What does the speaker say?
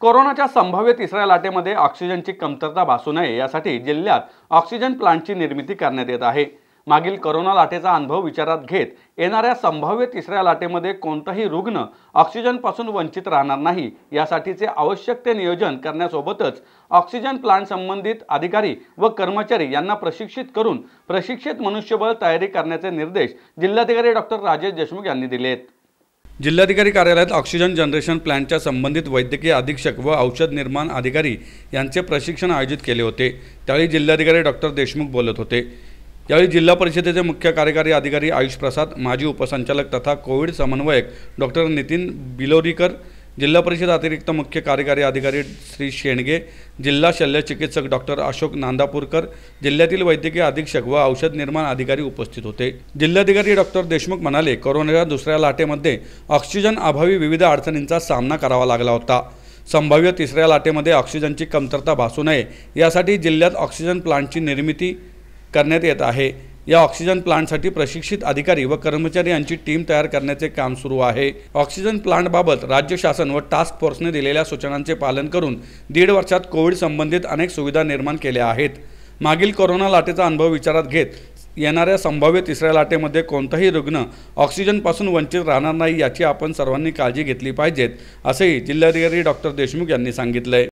कोरोनाच्या संभाव्य तिसऱ्या लाटेमध्ये ऑक्सिजनची कमतरता भासू नये यासाठी जिल्ह्यात ऑक्सिजन प्लांटची निर्मिती करण्यात येत आहे मागील करोना लाटेचा अनुभव विचारात घेत येणाऱ्या संभाव्य तिसऱ्या लाटेमध्ये कोणताही रुग्ण ऑक्सिजनपासून वंचित राहणार नाही यासाठीचे आवश्यक ते नियोजन करण्यासोबतच ऑक्सिजन प्लांट संबंधित अधिकारी व कर्मचारी यांना प्रशिक्षित करून प्रशिक्षित मनुष्यबळ तयारी करण्याचे निर्देश जिल्हाधिकारी डॉक्टर राजेश देशमुख यांनी दिलेत जिल्हाधिकारी कार्यालयात ऑक्सिजन जनरेशन प्लॅन्टच्या संबंधित वैद्यकीय अधीक्षक व औषध निर्माण अधिकारी यांचे प्रशिक्षण आयोजित केले होते त्यावेळी जिल्हाधिकारी डॉक्टर देशमुख बोलत होते यावेळी जिल्हा परिषदेचे मुख्य कार्यकारी अधिकारी आयुष प्रसाद माजी उपसंचालक तथा कोविड समन्वयक डॉक्टर नितीन बिलोरीकर जिल्हा परिषद अतिरिक्त मुख्य कार्यकारी अधिकारी श्री शेणगे जिल्हा शल्य चिकित्सक डॉक्टर अशोक नांदापूरकर जिल्ह्यातील वैद्यकीय अधीक्षक व औषध निर्माण अधिकारी उपस्थित होते जिल्हाधिकारी डॉक्टर देशमुख म्हणाले कोरोनाच्या दुसऱ्या लाटेमध्ये ऑक्सिजन अभावी विविध अडचणींचा सामना करावा लागला होता संभाव्य तिसऱ्या लाटेमध्ये ऑक्सिजनची कमतरता भासू नये यासाठी जिल्ह्यात ऑक्सिजन प्लांटची निर्मिती करण्यात येत आहे या ऑक्सिजन प्लांटसाठी प्रशिक्षित अधिकारी व कर्मचारी यांची टीम तयार करण्याचे काम सुरू आहे ऑक्सिजन प्लांटबाबत राज्य शासन व टास्क फोर्सने दिलेल्या सूचनांचे पालन करून दीड वर्षात कोविड संबंधित अनेक सुविधा निर्माण केल्या आहेत मागील कोरोना लाटेचा अनुभव विचारात घेत येणाऱ्या संभाव्य तिसऱ्या लाटेमध्ये कोणताही रुग्ण ऑक्सिजनपासून वंचित राहणार नाही याची आपण सर्वांनी काळजी घेतली पाहिजेत असेही जिल्हाधिकारी डॉक्टर देशमुख यांनी सांगितलं